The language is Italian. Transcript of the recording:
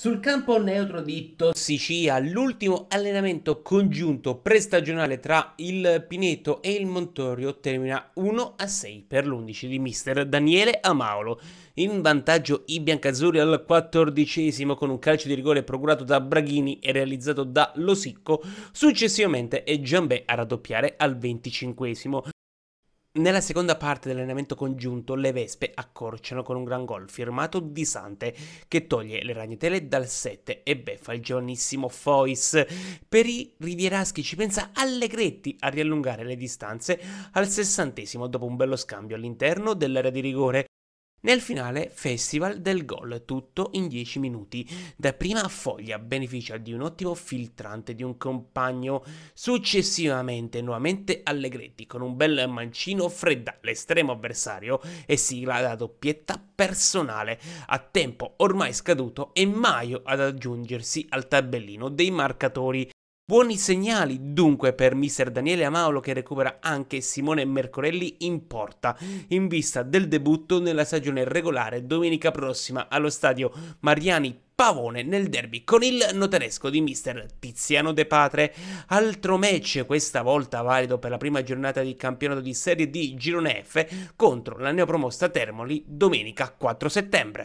Sul campo neutro di Tossicia, l'ultimo allenamento congiunto prestagionale tra il Pineto e il Montorio termina 1-6 a per l'11 di mister Daniele Amaolo. In vantaggio i biancazzurri al quattordicesimo con un calcio di rigore procurato da Braghini e realizzato da Losicco, successivamente è Giambè a raddoppiare al venticinquesimo. Nella seconda parte dell'allenamento congiunto, le vespe accorciano con un gran gol firmato di Sante che toglie le ragnatele dal 7 e beffa il giovanissimo Fois. Per i rivieraschi ci pensa Allegretti a riallungare le distanze al sessantesimo dopo un bello scambio all'interno dell'area di rigore nel finale Festival del gol, tutto in 10 minuti. Da prima Foglia beneficia di un ottimo filtrante di un compagno, successivamente nuovamente Allegretti con un bel mancino fredda l'estremo avversario e sigla la doppietta personale a tempo ormai scaduto e Maio ad aggiungersi al tabellino dei marcatori Buoni segnali dunque per mister Daniele Amaulo che recupera anche Simone Mercorelli in porta in vista del debutto nella stagione regolare domenica prossima allo stadio Mariani Pavone nel derby con il notaresco di mister Tiziano De Patre. Altro match, questa volta valido per la prima giornata di campionato di Serie D Girone F contro la neopromossa Termoli domenica 4 settembre.